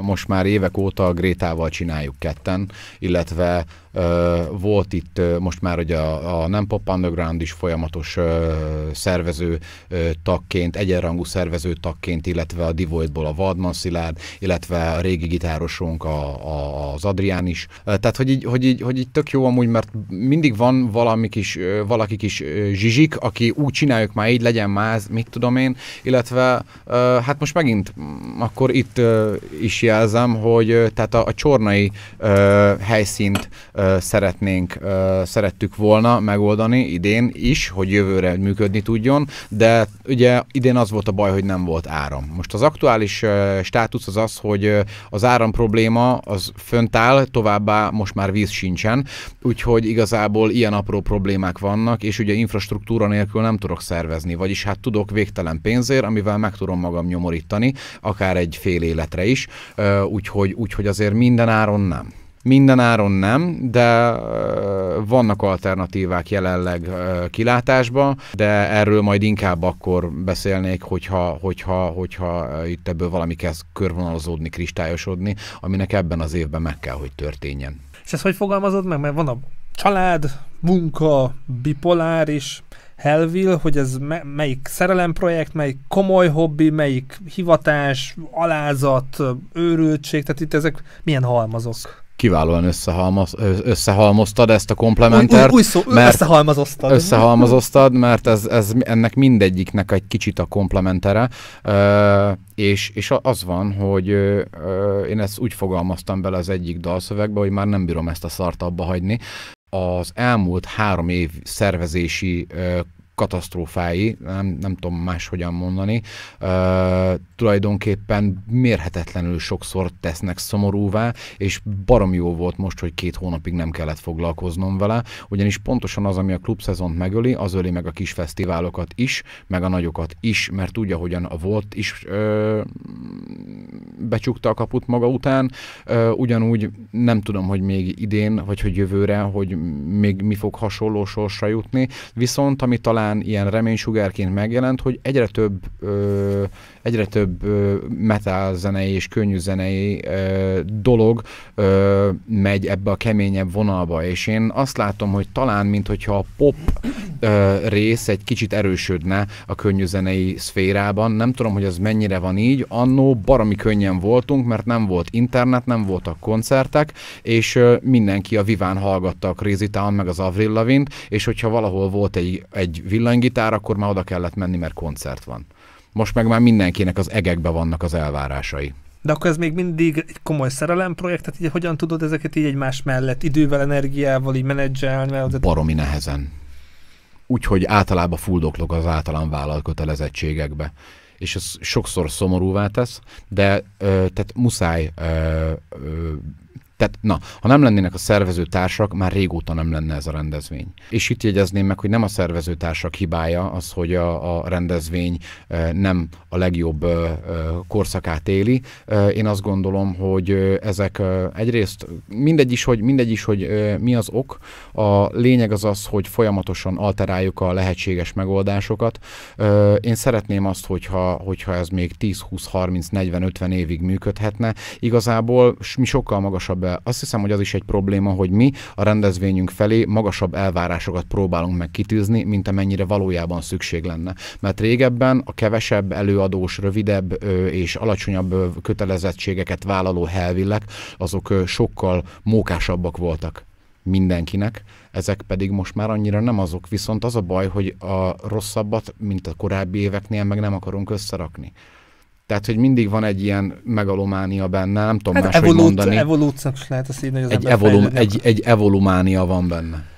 Most már évek óta a Grétával csináljuk ketten, illetve ö, volt itt ö, most már ugye a, a Nem Pop Underground is folyamatos ö, szervező ö, tagként, egyenrangú szervező tagként, illetve a Divoidból a Vadman Szilárd, illetve a régi gitárosunk a, a, az Adrián is. Tehát, hogy így, hogy, így, hogy így tök jó amúgy, mert mindig van valami kis, valaki kis zsizsik, aki úgy csináljuk már így, legyen más, mit tudom én, illetve ö, hát most megint akkor itt ö, is jelzem, hogy tehát a, a csornai ö, helyszínt ö, szeretnénk, ö, szerettük volna megoldani idén is, hogy jövőre működni tudjon, de ugye idén az volt a baj, hogy nem volt áram. Most az aktuális ö, státusz az az, hogy az áram probléma az fönt áll, továbbá most már víz sincsen, úgyhogy igazából ilyen apró problémák vannak, és ugye infrastruktúra nélkül nem tudok szervezni, vagyis hát tudok végtelen pénzért, amivel meg tudom magam nyomorítani, akár egy fél életre is, úgyhogy, úgyhogy azért minden áron nem. Minden áron nem, de vannak alternatívák jelenleg kilátásban, de erről majd inkább akkor beszélnék, hogyha, hogyha, hogyha itt ebből valami kezd körvonalazódni, kristályosodni, aminek ebben az évben meg kell, hogy történjen. És ezt hogy fogalmazod meg? Mert van a család, munka, bipoláris, Hellville, hogy ez me- melyik szerelemprojekt, melyik komoly hobbi, melyik hivatás, alázat, őrültség, tehát itt ezek milyen halmazok? Kiválóan összehalmoz, összehalmoztad ezt a komplementert. Új, új, új szó, mert összehalmazoztad. Összehalmazoztad, mert ez, ez, ennek mindegyiknek egy kicsit a komplementere. Uh, és, és az van, hogy uh, én ezt úgy fogalmaztam bele az egyik dalszövegbe, hogy már nem bírom ezt a szart abba hagyni, az elmúlt három év szervezési katasztrófái, nem, nem tudom máshogyan mondani, ö, tulajdonképpen mérhetetlenül sokszor tesznek szomorúvá, és barom jó volt most, hogy két hónapig nem kellett foglalkoznom vele, ugyanis pontosan az, ami a klubszezont megöli, az öli meg a kis fesztiválokat is, meg a nagyokat is, mert úgy, ahogyan a volt is ö, becsukta a kaput maga után. Ugyanúgy nem tudom, hogy még idén, vagy hogy jövőre, hogy még mi fog hasonló sorsra jutni. Viszont ami talán ilyen reménysugárként megjelent, hogy egyre több egyre több metal zenei és könnyű zenei dolog megy ebbe a keményebb vonalba, és én azt látom, hogy talán, mint hogyha a pop rész egy kicsit erősödne a könnyűzenei szférában. Nem tudom, hogy ez mennyire van így. Annó barami könnyen voltunk, mert nem volt internet, nem voltak koncertek, és mindenki a Viván hallgatta a Crazy Town, meg az Avril Lavint, és hogyha valahol volt egy, egy villanygitár, akkor már oda kellett menni, mert koncert van. Most meg már mindenkinek az egekbe vannak az elvárásai. De akkor ez még mindig egy komoly szerelem projekt, tehát így hogyan tudod ezeket így egymás mellett idővel, energiával így menedzselni? Mert... Baromi nehezen úgyhogy általában fuldoklok az általán vállalt kötelezettségekbe. És ez sokszor szomorúvá tesz, de ö, tehát muszáj ö, ö, tehát, na, ha nem lennének a szervezőtársak, már régóta nem lenne ez a rendezvény. És itt jegyezném meg, hogy nem a szervezőtársak hibája az, hogy a, a rendezvény nem a legjobb korszakát éli. Én azt gondolom, hogy ezek egyrészt mindegy is, hogy, mindegy is, hogy mi az ok. A lényeg az az, hogy folyamatosan alteráljuk a lehetséges megoldásokat. Én szeretném azt, hogyha, hogyha ez még 10, 20, 30, 40, 50 évig működhetne. Igazából mi sokkal magasabb be. Azt hiszem, hogy az is egy probléma, hogy mi a rendezvényünk felé magasabb elvárásokat próbálunk meg kitűzni, mint amennyire valójában szükség lenne. Mert régebben a kevesebb előadós, rövidebb és alacsonyabb kötelezettségeket vállaló helvillek, azok sokkal mókásabbak voltak mindenkinek, ezek pedig most már annyira nem azok. Viszont az a baj, hogy a rosszabbat, mint a korábbi éveknél, meg nem akarunk összerakni. Tehát, hogy mindig van egy ilyen megalománia benne, nem tudom hát máshogy evolút, mondani. Evolúciós lehet azt így, hogy az egy, evolum, egy, egy evolumánia van benne.